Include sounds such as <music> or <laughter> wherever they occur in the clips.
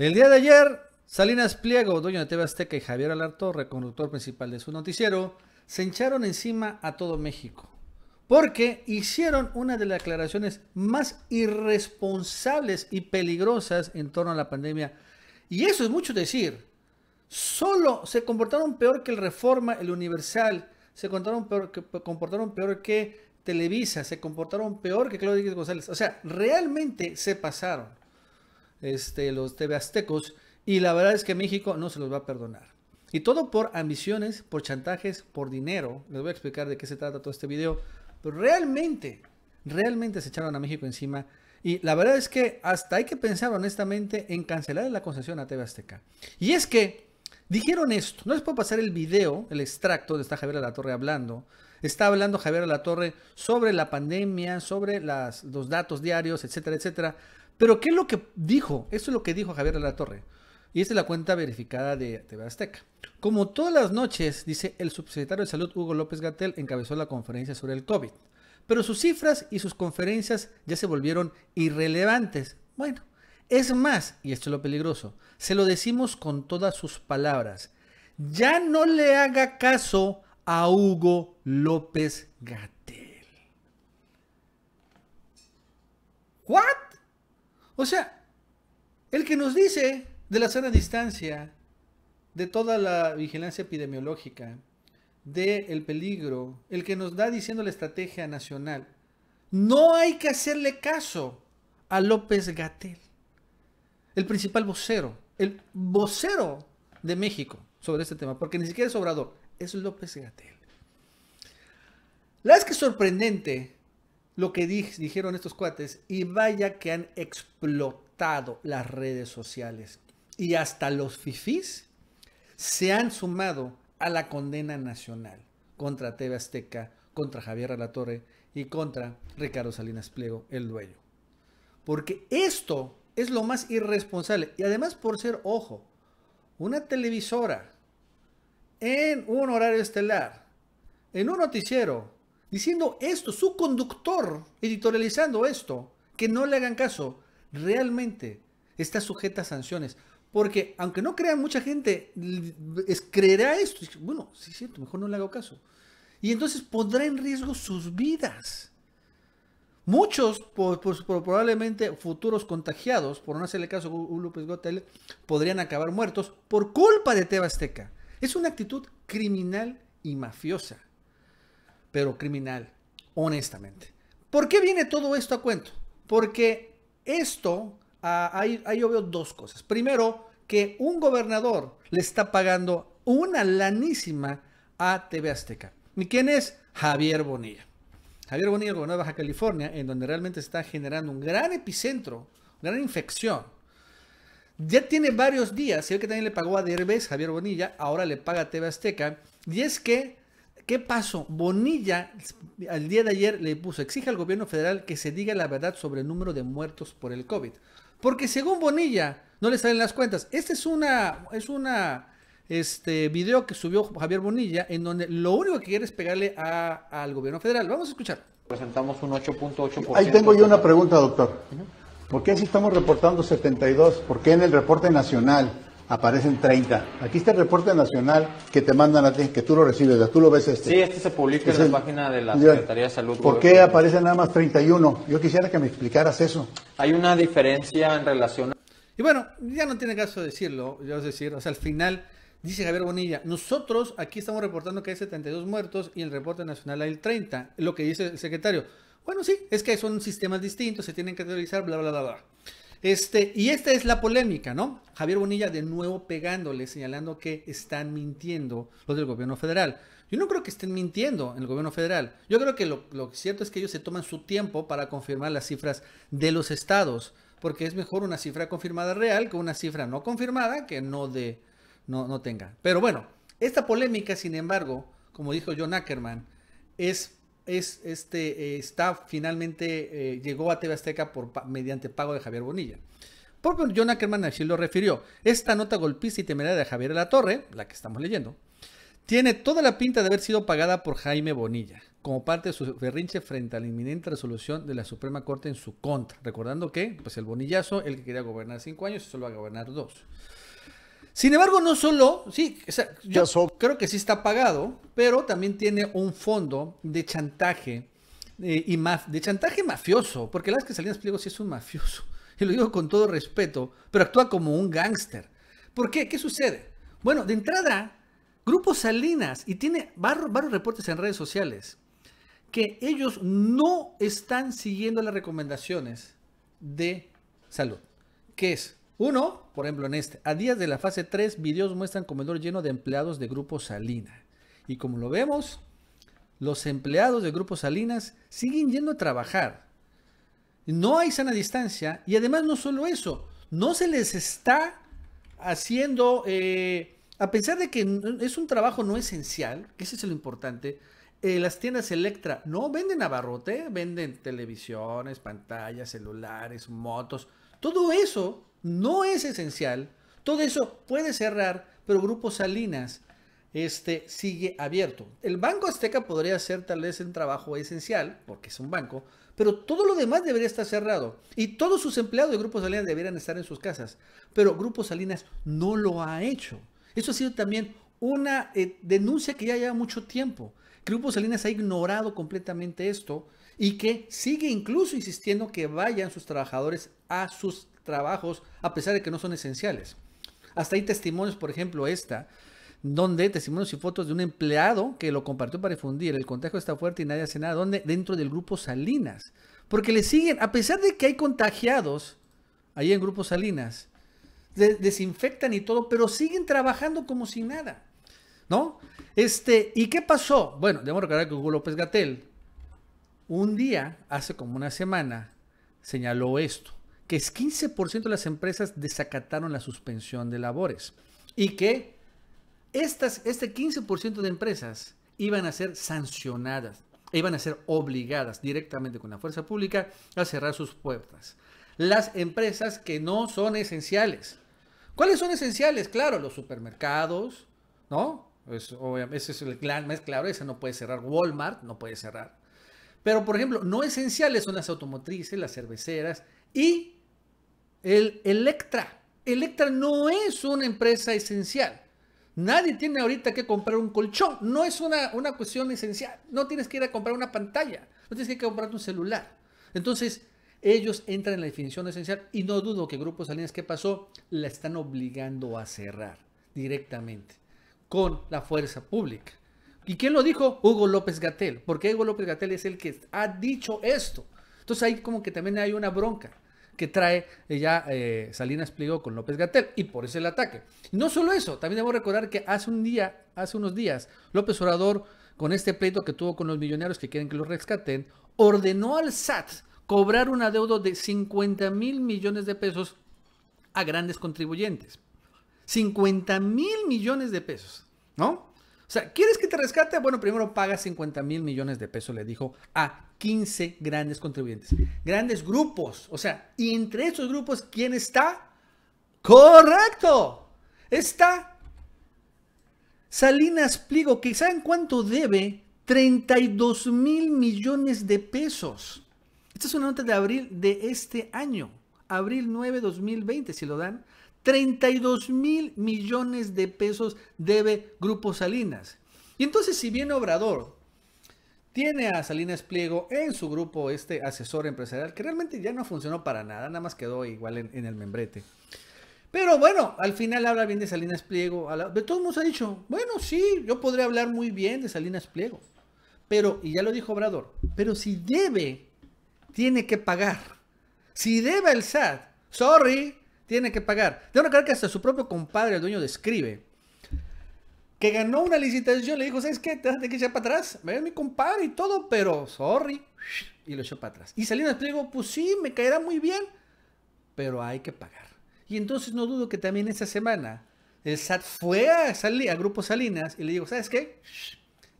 El día de ayer, Salinas Pliego, dueño de TV Azteca y Javier Alarto, reconductor principal de su noticiero, se hincharon encima a todo México porque hicieron una de las aclaraciones más irresponsables y peligrosas en torno a la pandemia. Y eso es mucho decir. Solo se comportaron peor que el Reforma, el Universal, se comportaron peor que, Televisa, se comportaron peor que Claudio González. O sea, realmente se pasaron. Este, los TV aztecos, y la verdad es que México no se los va a perdonar. Y todo por ambiciones, por chantajes, por dinero. Les voy a explicar de qué se trata todo este video. Pero realmente, realmente se echaron a México encima. Y la verdad es que hasta hay que pensar honestamente en cancelar la concesión a TV Azteca. Y es que dijeron esto. No les puedo pasar el video, el extracto de esta Javier La Torre hablando. Está hablando Javier La Torre sobre la pandemia, sobre los datos diarios, etcétera, etcétera. Pero ¿qué es lo que dijo? Eso es lo que dijo Javier de la Torre. Y esta es la cuenta verificada de TV Azteca. Como todas las noches, dice el subsecretario de Salud Hugo López Gatel, encabezó la conferencia sobre el COVID. Pero sus cifras y sus conferencias ya se volvieron irrelevantes. Bueno, es más, y esto es lo peligroso, se lo decimos con todas sus palabras. Ya no le haga caso a Hugo López Gatel. ¿What? O sea, el que nos dice de la sana distancia, de toda la vigilancia epidemiológica, del el peligro, el que nos da diciendo la estrategia nacional, no hay que hacerle caso a López Gatel, el principal vocero, el vocero de México sobre este tema, porque ni siquiera es Obrador, es López Gatel. La es que es sorprendente lo que dijeron estos cuates y vaya que han explotado las redes sociales. Y hasta los fifís se han sumado a la condena nacional contra TV Azteca, contra Javier Alatorre y contra Ricardo Salinas Pliego, el dueño. Porque esto es lo más irresponsable. Y además por ser, ojo, una televisora en un horario estelar, en un noticiero diciendo esto, su conductor editorializando esto, que no le hagan caso, realmente está sujeta a sanciones. Porque aunque no crean mucha gente, es, creerá esto. Bueno, sí es cierto, mejor no le hago caso. Y entonces pondrá en riesgo sus vidas. Muchos, probablemente futuros contagiados, por no hacerle caso a López Gotel, podrían acabar muertos por culpa de Tebasteca. Es una actitud criminal y mafiosa pero criminal, honestamente. ¿Por qué viene todo esto a cuento? Porque esto, ah, ahí, yo veo dos cosas. Primero, que un gobernador le está pagando una lanísima a TV Azteca. ¿Y quién es? Javier Bonilla. Javier Bonilla, gobernador de Baja California, en donde realmente está generando un gran epicentro, una gran infección. Ya tiene varios días, y que también le pagó a Derbez, Javier Bonilla, ahora le paga a TV Azteca, y es que ¿Qué pasó? Bonilla al día de ayer le puso, exige al gobierno federal que se diga la verdad sobre el número de muertos por el COVID. Porque según Bonilla, no le salen las cuentas. Este es una, es una, este video que subió Javier Bonilla, en donde lo único que quiere es pegarle al gobierno federal. Vamos a escuchar. Presentamos un 8.8%. Ahí tengo yo una pregunta, doctor. ¿Por qué si estamos reportando 72? ¿Por qué en el reporte nacional? aparecen 30. Aquí está el reporte nacional que te mandan a ti, que tú lo recibes, tú lo ves este. Sí, este se publica en la página de la Secretaría de Salud. ¿Por qué aparecen nada más 31? Yo quisiera que me explicaras eso. Hay una diferencia en relación Y bueno, ya no tiene caso decirlo, ya a decir, o sea, al final... Dice Javier Bonilla, nosotros aquí estamos reportando que hay 72 muertos y el reporte nacional hay 30, lo que dice el secretario. Bueno, sí, es que son sistemas distintos, se tienen que realizar, bla, bla, bla, bla. Este, y esta es la polémica, ¿no? Javier Bonilla de nuevo pegándole, señalando que están mintiendo los del gobierno federal. Yo no creo que estén mintiendo en el gobierno federal. Yo creo que lo, lo cierto es que ellos se toman su tiempo para confirmar las cifras de los estados, porque es mejor una cifra confirmada real que una cifra no confirmada que no, de, no, no tenga. Pero bueno, esta polémica, sin embargo, como dijo John Ackerman, es es, este, eh, staff finalmente eh, llegó a TV Azteca por, mediante pago de Javier Bonilla. por John Ackerman así lo refirió. Esta nota golpista y temeraria de Javier La Torre, la que estamos leyendo, tiene toda la pinta de haber sido pagada por Jaime Bonilla, como parte de su berrinche frente a la inminente resolución de la Suprema Corte en su contra. Recordando que, pues el bonillazo, el que quería gobernar cinco años, solo va a gobernar dos. Sin embargo, no solo, sí, yo creo que sí está pagado, pero también tiene un fondo de chantaje eh, y más de chantaje mafioso, porque la que Salinas Pliego sí es un mafioso, <laughs> y lo digo con todo respeto, pero actúa como un gángster. ¿Por qué? ¿Qué sucede? Bueno, de entrada, Grupo Salinas, y tiene varios, varios reportes en redes sociales, que ellos no están siguiendo las recomendaciones de salud, que es uno, por ejemplo, en este, a días de la fase 3, videos muestran comedor lleno de empleados de Grupo Salina. Y como lo vemos, los empleados de Grupo Salinas siguen yendo a trabajar. No hay sana distancia y además no solo eso, no se les está haciendo, eh, a pesar de que es un trabajo no esencial, que ese es lo importante, eh, las tiendas Electra no venden abarrote, venden televisiones, pantallas, celulares, motos, todo eso no es esencial. Todo eso puede cerrar, pero Grupo Salinas este, sigue abierto. El Banco Azteca podría ser tal vez un trabajo esencial, porque es un banco, pero todo lo demás debería estar cerrado. Y todos sus empleados de Grupo Salinas deberían estar en sus casas. Pero Grupo Salinas no lo ha hecho. Eso ha sido también una eh, denuncia que ya lleva mucho tiempo. Grupo Salinas ha ignorado completamente esto y que sigue incluso insistiendo que vayan sus trabajadores a sus trabajos a pesar de que no son esenciales. Hasta hay testimonios, por ejemplo, esta, donde testimonios y fotos de un empleado que lo compartió para difundir. El contagio está fuerte y nadie hace nada. donde Dentro del grupo Salinas. Porque le siguen, a pesar de que hay contagiados ahí en grupo Salinas, desinfectan y todo, pero siguen trabajando como si nada. ¿No? Este, ¿y qué pasó? Bueno, debemos recordar que Hugo López Gatel un día, hace como una semana, señaló esto, que es 15% de las empresas desacataron la suspensión de labores y que estas, este 15% de empresas iban a ser sancionadas, iban a ser obligadas directamente con la fuerza pública a cerrar sus puertas. Las empresas que no son esenciales. ¿Cuáles son esenciales? Claro, los supermercados, ¿no? ese es el más claro, esa no puede cerrar. Walmart no puede cerrar. Pero, por ejemplo, no esenciales son las automotrices, las cerveceras y el Electra. Electra no es una empresa esencial. Nadie tiene ahorita que comprar un colchón. No es una, cuestión esencial. No tienes que ir a comprar una pantalla. No tienes que comprar un celular. Entonces, ellos entran en la definición esencial y no dudo que grupos Salinas, ¿qué pasó? La están obligando a cerrar directamente con la fuerza pública. ¿Y quién lo dijo? Hugo López Gatel, porque Hugo López Gatel es el que ha dicho esto. Entonces ahí como que también hay una bronca que trae ya eh, Salinas Pliego con López Gatel y por eso el ataque. no solo eso, también debo recordar que hace un día, hace unos días, López Orador, con este pleito que tuvo con los millonarios que quieren que los rescaten, ordenó al SAT cobrar una deuda de 50 mil millones de pesos a grandes contribuyentes. 50 mil millones de pesos, ¿no? O sea, ¿quieres que te rescate? Bueno, primero paga 50 mil millones de pesos, le dijo a 15 grandes contribuyentes, grandes grupos. O sea, y entre esos grupos, ¿quién está? Correcto. Está Salinas Pliego, que ¿saben cuánto debe? 32 mil millones de pesos. Esta es una nota de abril de este año, abril 9, 2020, si lo dan. 32 mil millones de pesos debe Grupo Salinas. Y entonces, si bien Obrador tiene a Salinas Pliego en su grupo, este asesor empresarial, que realmente ya no funcionó para nada, nada más quedó igual en, el membrete. Pero bueno, al final habla bien de Salinas Pliego. de todos nos ha dicho, bueno, sí, yo podría hablar muy bien de Salinas Pliego. Pero, y ya lo dijo Obrador, pero si debe, tiene que pagar. Si debe el SAT, sorry, tiene que pagar. de recordar que hasta su propio compadre, el dueño de que ganó una licitación, le dijo, ¿sabes qué? Te que echar para atrás. Me mi compadre y todo, pero sorry. Y lo echó para atrás. Y Salinas Pliego, pues sí, me caerá muy bien, pero hay que pagar. Y entonces no dudo que también esta semana el SAT fue a, a Grupo Salinas y le dijo, ¿sabes qué?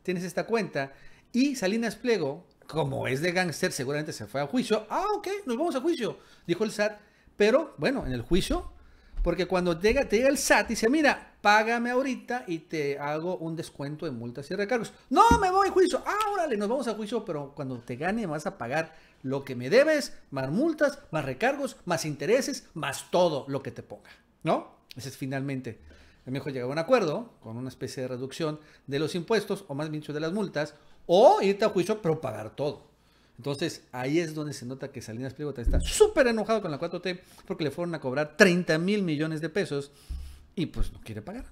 Tienes esta cuenta. Y Salinas Pliego, como es de gangster, seguramente se fue a juicio. Ah, ok, nos vamos a juicio, dijo el SAT pero bueno, en el juicio, porque cuando te llega el SAT y dice, mira, págame ahorita y te hago un descuento de multas y recargos. No, me voy a juicio. Ah, órale, nos vamos a juicio, pero cuando te gane vas a pagar lo que me debes, más multas, más recargos, más intereses, más todo lo que te ponga, ¿no? Ese es finalmente. El mejor llegar a un acuerdo con una especie de reducción de los impuestos o más bien de las multas o irte a juicio pero pagar todo. Entonces, ahí es donde se nota que Salinas Pliego está súper enojado con la 4T porque le fueron a cobrar 30 mil millones de pesos y pues no quiere pagar.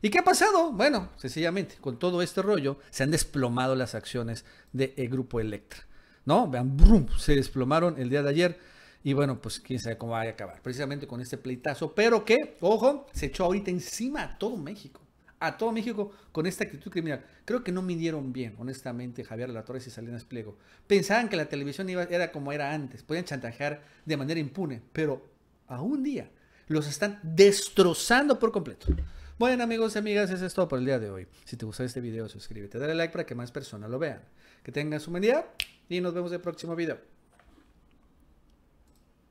¿Y qué ha pasado? Bueno, sencillamente, con todo este rollo se han desplomado las acciones de el eh, Grupo Electra. ¿No? Vean, brum, se desplomaron el día de ayer. Y bueno, pues quién sabe cómo va a acabar, precisamente con este pleitazo, pero que, ojo, se echó ahorita encima a todo México a todo México con esta actitud criminal. Creo que no midieron bien, honestamente, Javier Latorres y Salinas Pliego. Pensaban que la televisión era como era antes, podían chantajear de manera impune, pero a un día los están destrozando por completo. Bueno amigos y amigas, eso es todo por el día de hoy. Si te gustó este video, suscríbete, dale like para que más personas lo vean. Que tengan su buen y nos vemos en el próximo video.